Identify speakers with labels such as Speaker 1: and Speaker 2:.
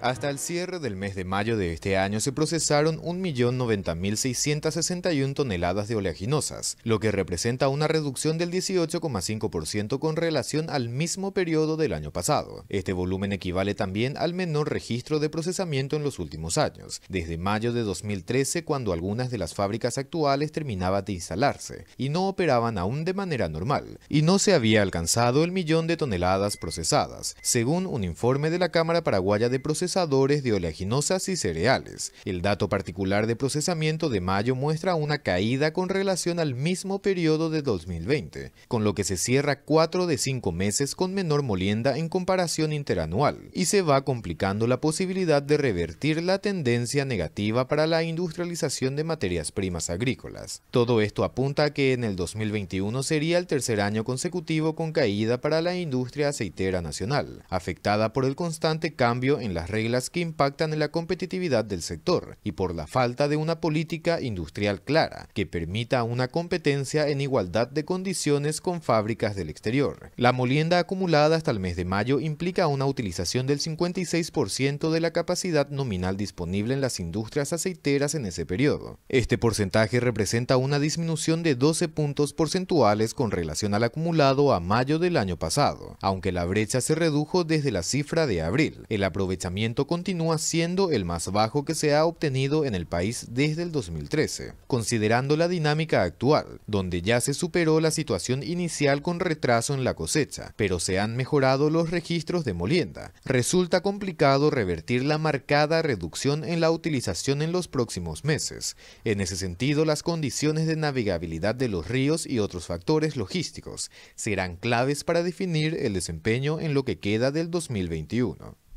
Speaker 1: Hasta el cierre del mes de mayo de este año se procesaron 1.090.661 toneladas de oleaginosas, lo que representa una reducción del 18,5% con relación al mismo periodo del año pasado. Este volumen equivale también al menor registro de procesamiento en los últimos años, desde mayo de 2013 cuando algunas de las fábricas actuales terminaban de instalarse y no operaban aún de manera normal, y no se había alcanzado el millón de toneladas procesadas, según un informe de la Cámara Paraguaya de Procesamiento procesadores de oleaginosas y cereales. El dato particular de procesamiento de mayo muestra una caída con relación al mismo periodo de 2020, con lo que se cierra 4 de 5 meses con menor molienda en comparación interanual, y se va complicando la posibilidad de revertir la tendencia negativa para la industrialización de materias primas agrícolas. Todo esto apunta a que en el 2021 sería el tercer año consecutivo con caída para la industria aceitera nacional, afectada por el constante cambio en las reglas que impactan en la competitividad del sector y por la falta de una política industrial clara que permita una competencia en igualdad de condiciones con fábricas del exterior. La molienda acumulada hasta el mes de mayo implica una utilización del 56% de la capacidad nominal disponible en las industrias aceiteras en ese periodo. Este porcentaje representa una disminución de 12 puntos porcentuales con relación al acumulado a mayo del año pasado, aunque la brecha se redujo desde la cifra de abril. El aprovechamiento continúa siendo el más bajo que se ha obtenido en el país desde el 2013, considerando la dinámica actual, donde ya se superó la situación inicial con retraso en la cosecha, pero se han mejorado los registros de molienda. Resulta complicado revertir la marcada reducción en la utilización en los próximos meses. En ese sentido, las condiciones de navegabilidad de los ríos y otros factores logísticos serán claves para definir el desempeño en lo que queda del 2021.